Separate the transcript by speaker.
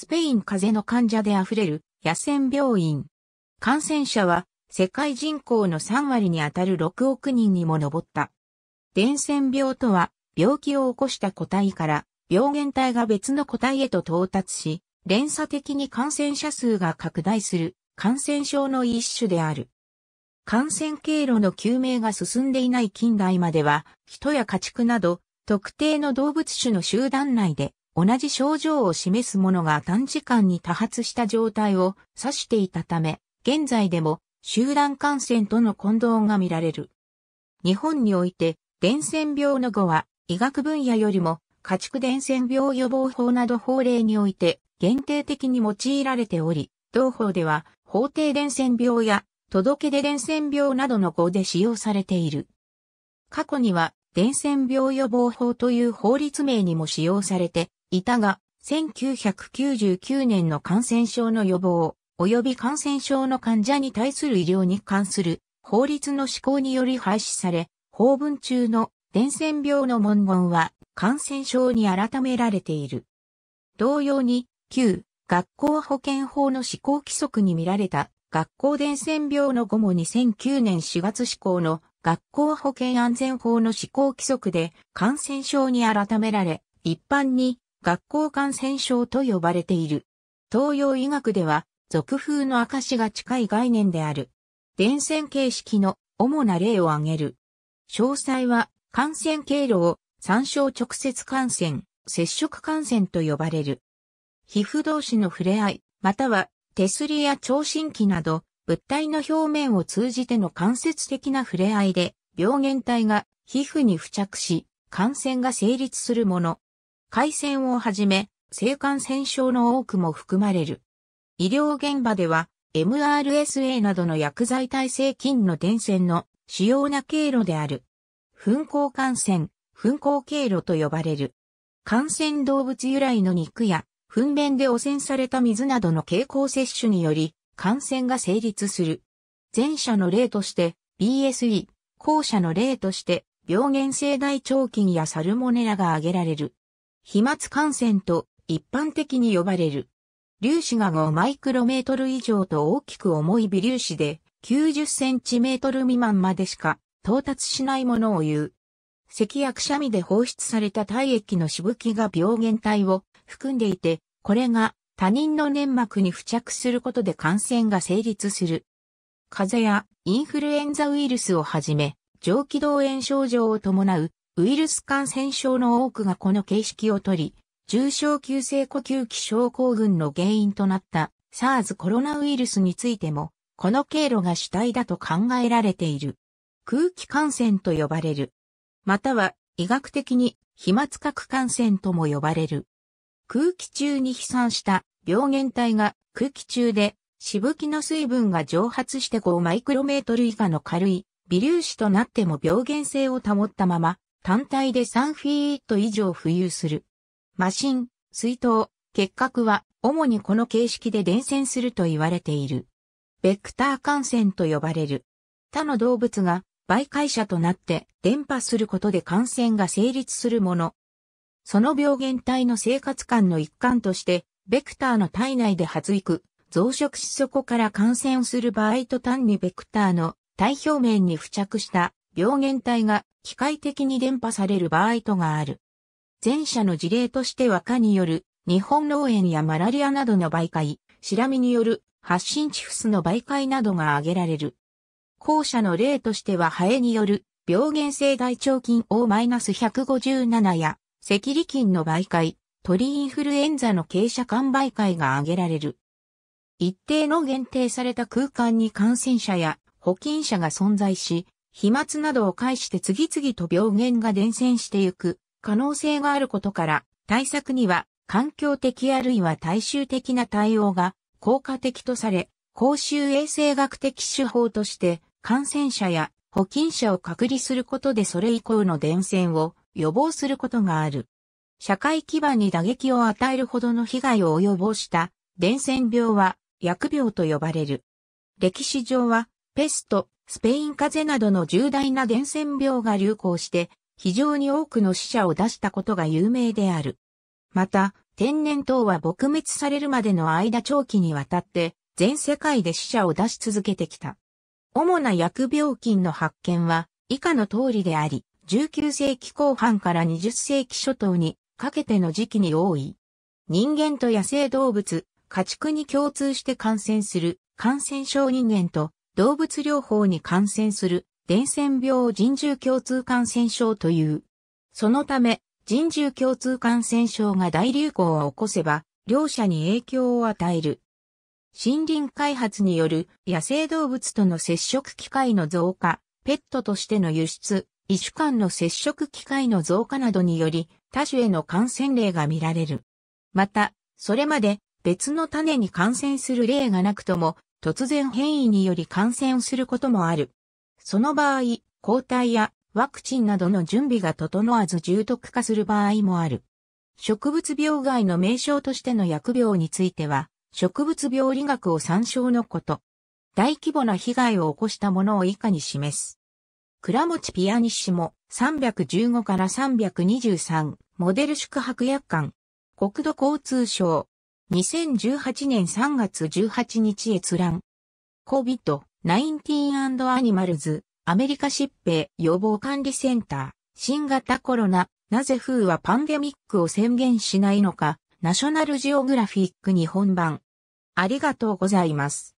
Speaker 1: スペイン風邪の患者で溢れる野戦病院。感染者は世界人口の3割にあたる6億人にも上った。伝染病とは病気を起こした個体から病原体が別の個体へと到達し、連鎖的に感染者数が拡大する感染症の一種である。感染経路の究明が進んでいない近代までは、人や家畜など、特定の動物種の集団内で同じ症状を示すものが短時間に多発した状態を指していたため、現在でも集団感染との混同が見られる。日本において、伝染病の後は、医学分野よりも、家畜伝染病予防法など法令において、限定的に用いられており、同法では、法定伝染病や、届け出伝染病などの語で使用されている。過去には、伝染病予防法という法律名にも使用されて、いたが、1999年の感染症の予防、及び感染症の患者に対する医療に関する法律の施行により廃止され、法文中の伝染病の文言は感染症に改められている。同様に、旧学校保健法の施行規則に見られた学校伝染病の後も2009年4月施行の学校保健安全法の施行規則で感染症に改められ、一般に学校感染症と呼ばれている。東洋医学では、俗風の証が近い概念である。伝染形式の主な例を挙げる。詳細は、感染経路を、参照直接感染、接触感染と呼ばれる。皮膚同士の触れ合い、または手すりや聴診器など物体の表面を通じての間接的な触れ合いで病原体が皮膚に付着し感染が成立するもの。海戦をはじめ、性感染症の多くも含まれる。医療現場では、MRSA などの薬剤耐性菌の伝染の主要な経路である。噴光感染、噴光経路と呼ばれる。感染動物由来の肉や、糞便で汚染された水などの経口摂取により、感染が成立する。前者の例として、BSE、後者の例として、病原性大腸菌やサルモネラが挙げられる。飛沫感染と一般的に呼ばれる。粒子が5マイクロメートル以上と大きく重い微粒子で90センチメートル未満までしか到達しないものを言う。咳やくしゃみで放出された体液のしぶきが病原体を含んでいて、これが他人の粘膜に付着することで感染が成立する。風邪やインフルエンザウイルスをはじめ、上気道炎症状を伴うウイルス感染症の多くがこの形式をとり、重症急性呼吸器症候群の原因となった SARS コロナウイルスについても、この経路が主体だと考えられている。空気感染と呼ばれる。または医学的に飛沫核感染とも呼ばれる。空気中に飛散した病原体が空気中でしぶきの水分が蒸発して5マイクロメートル以下の軽い微粒子となっても病原性を保ったまま単体で3フィート以上浮遊する。マシン、水筒、結核は主にこの形式で伝染すると言われている。ベクター感染と呼ばれる。他の動物が媒介者となって伝播することで感染が成立するもの。その病原体の生活感の一環として、ベクターの体内で発育、増殖しそこから感染する場合と単にベクターの体表面に付着した病原体が機械的に伝播される場合とがある。前者の事例としては蚊による日本農園やマラリアなどの媒介、シラミによる発信チフスの媒介などが挙げられる。後者の例としてはハエによる病原性大腸菌 O-157 や赤痢菌の媒介、鳥インフルエンザの傾斜管媒介が挙げられる。一定の限定された空間に感染者や保菌者が存在し、飛沫などを介して次々と病原が伝染してゆく可能性があることから、対策には環境的あるいは大衆的な対応が効果的とされ、公衆衛生学的手法として感染者や保菌者を隔離することでそれ以降の伝染を予防することがある。社会基盤に打撃を与えるほどの被害を及ぼした伝染病は疫病と呼ばれる。歴史上はペスト、スペイン風邪などの重大な伝染病が流行して、非常に多くの死者を出したことが有名である。また、天然痘は撲滅されるまでの間長期にわたって、全世界で死者を出し続けてきた。主な薬病菌の発見は、以下の通りであり、19世紀後半から20世紀初頭にかけての時期に多い。人間と野生動物、家畜に共通して感染する感染症人間と動物療法に感染する伝染病人獣共通感染症という。そのため、人獣共通感染症が大流行を起こせば、両者に影響を与える。森林開発による野生動物との接触機会の増加、ペットとしての輸出、異種間の接触機会の増加などにより、他種への感染例が見られる。また、それまで別の種に感染する例がなくとも、突然変異により感染することもある。その場合、抗体やワクチンなどの準備が整わず重篤化する場合もある。植物病害の名称としての薬病については、植物病理学を参照のこと。大規模な被害を起こしたものを以下に示す。倉持ピアニッシモ315から323モデル宿泊薬館国土交通省2018年3月18日閲覧。COVID-19& アニマルズ、アメリカ疾病予防管理センター、新型コロナ、なぜ風はパンデミックを宣言しないのか、ナショナルジオグラフィック日本版。ありがとうございます。